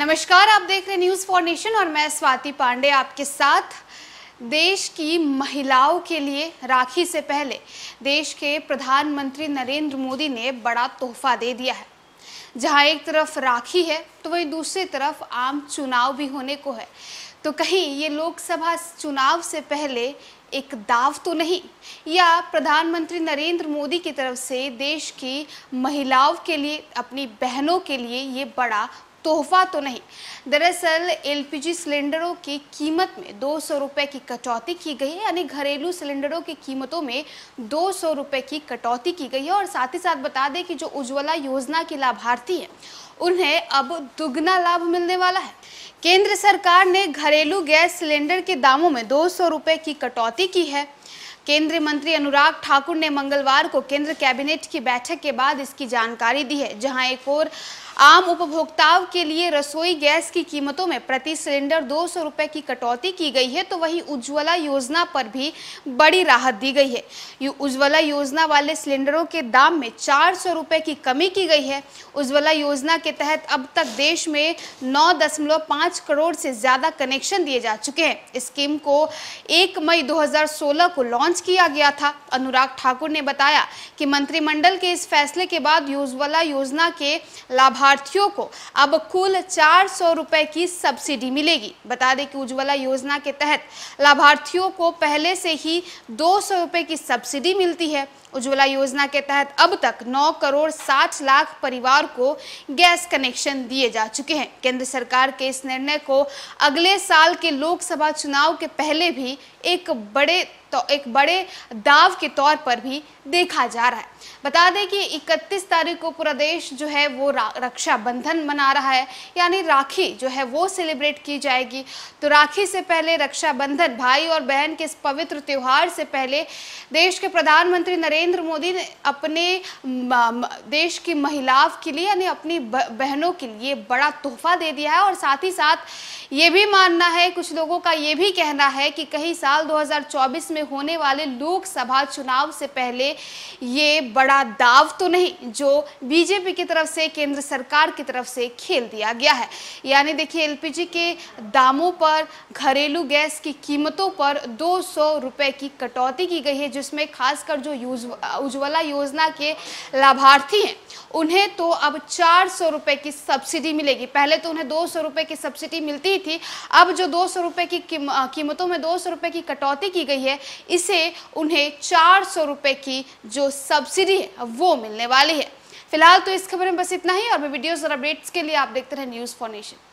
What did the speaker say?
नमस्कार आप देख रहे न्यूज फॉर नेशन और मैं स्वाति पांडे आपके साथ देश की महिलाओं के लिए राखी से पहले देश के प्रधानमंत्री नरेंद्र मोदी ने बड़ा तोहफा दे दिया है जहां एक तरफ राखी है तो वहीं दूसरी तरफ आम चुनाव भी होने को है तो कहीं ये लोकसभा चुनाव से पहले एक दाव तो नहीं या प्रधानमंत्री नरेंद्र मोदी की तरफ से देश की महिलाओं के लिए अपनी बहनों के लिए ये बड़ा तोहफा तो नहीं दरअसल एलपीजी सिलेंडरों की कीमत में दो सौ रुपए की कटौती की गई है यानी घरेलू सिलेंडरों की कीमतों में दो सौ रुपये की कटौती की गई है और साथ ही साथ बता दें कि जो उज्ज्वला योजना के लाभार्थी हैं उन्हें अब दुगना लाभ मिलने वाला है केंद्र सरकार ने घरेलू गैस सिलेंडर के दामों में दो सौ रुपये की कटौती की है केंद्रीय मंत्री अनुराग ठाकुर ने मंगलवार को केंद्र कैबिनेट की बैठक के बाद इसकी जानकारी दी है जहां एक और आम उपभोक्ताओं के लिए रसोई गैस की कीमतों में प्रति सिलेंडर दो सौ रुपये की कटौती की गई है तो वहीं उज्ज्वला योजना पर भी बड़ी राहत दी गई है यू उज्ज्वला योजना वाले सिलेंडरों के दाम में चार सौ रुपये की कमी की गई है उज्ज्वला योजना के तहत अब तक देश में नौ दशमलव पाँच करोड़ से ज़्यादा कनेक्शन दिए जा चुके हैं इस स्कीम को एक मई दो को लॉन्च किया गया था अनुराग ठाकुर ने बताया कि मंत्रिमंडल के इस फैसले के बाद उज्ज्वला योजना के लाभार्थी लाभार्थियों को अब कुल चार सौ रुपये की सब्सिडी मिलेगी बता दें कि उज्ज्वला योजना के तहत लाभार्थियों को पहले से ही दो सौ रुपये की सब्सिडी मिलती है उज्ज्वला योजना के तहत अब तक 9 करोड़ 60 लाख परिवार को गैस कनेक्शन दिए जा चुके हैं केंद्र सरकार के इस निर्णय को अगले साल के लोकसभा चुनाव के पहले भी एक बड़े तो एक बड़े दाव के तौर पर भी देखा जा रहा है बता दें कि 31 तारीख को पूरा देश जो है वो रक्षाबंधन मना रहा है यानी राखी जो है वो सेलिब्रेट की जाएगी तो राखी से पहले रक्षाबंधन भाई और बहन के इस पवित्र त्यौहार से पहले देश के प्रधानमंत्री नरेंद्र मोदी ने अपने देश की महिलाओं के लिए यानी अपनी बहनों के लिए बड़ा तोहफा दे दिया है और साथ ही साथ ये भी मानना है कुछ लोगों का ये भी कहना है कि कई साल दो में में होने वाले लोकसभा चुनाव से पहले ये बड़ा दाव तो नहीं जो बीजेपी की तरफ से केंद्र सरकार की तरफ से खेल दिया गया है यानी देखिए एलपीजी के दामों पर घरेलू गैस की कीमतों पर दो रुपए की कटौती की गई है जिसमें खासकर जो उज्ज्वला योजना के लाभार्थी हैं उन्हें तो अब चार सौ की सब्सिडी मिलेगी पहले तो उन्हें दो सौ की सब्सिडी मिलती ही थी अब जो दो सौ रुपये की कीमतों में दो सौ रुपये की कटौती की गई है इसे उन्हें चार सौ की जो सब्सिडी है वो मिलने वाली है फिलहाल तो इस खबर में बस इतना ही और वीडियोज़ और अपडेट्स के लिए आप देखते रहे न्यूज़ फॉर नेशन